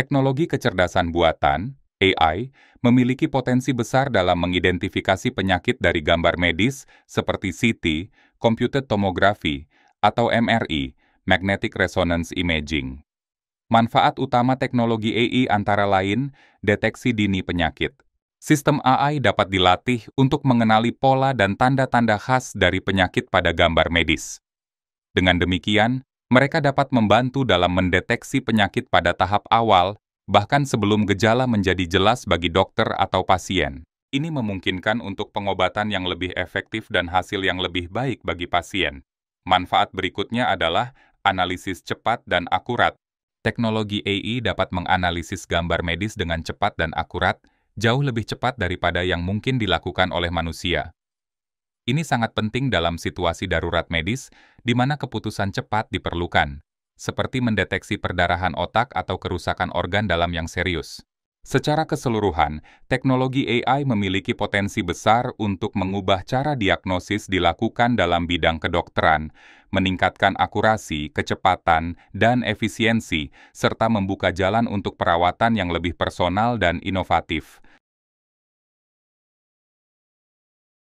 Teknologi kecerdasan buatan AI memiliki potensi besar dalam mengidentifikasi penyakit dari gambar medis seperti CT, computed tomography, atau MRI, magnetic resonance imaging. Manfaat utama teknologi AI antara lain deteksi dini penyakit. Sistem AI dapat dilatih untuk mengenali pola dan tanda-tanda khas dari penyakit pada gambar medis. Dengan demikian, mereka dapat membantu dalam mendeteksi penyakit pada tahap awal, bahkan sebelum gejala menjadi jelas bagi dokter atau pasien. Ini memungkinkan untuk pengobatan yang lebih efektif dan hasil yang lebih baik bagi pasien. Manfaat berikutnya adalah analisis cepat dan akurat. Teknologi AI dapat menganalisis gambar medis dengan cepat dan akurat, jauh lebih cepat daripada yang mungkin dilakukan oleh manusia. Ini sangat penting dalam situasi darurat medis, di mana keputusan cepat diperlukan, seperti mendeteksi perdarahan otak atau kerusakan organ dalam yang serius. Secara keseluruhan, teknologi AI memiliki potensi besar untuk mengubah cara diagnosis dilakukan dalam bidang kedokteran, meningkatkan akurasi, kecepatan, dan efisiensi, serta membuka jalan untuk perawatan yang lebih personal dan inovatif.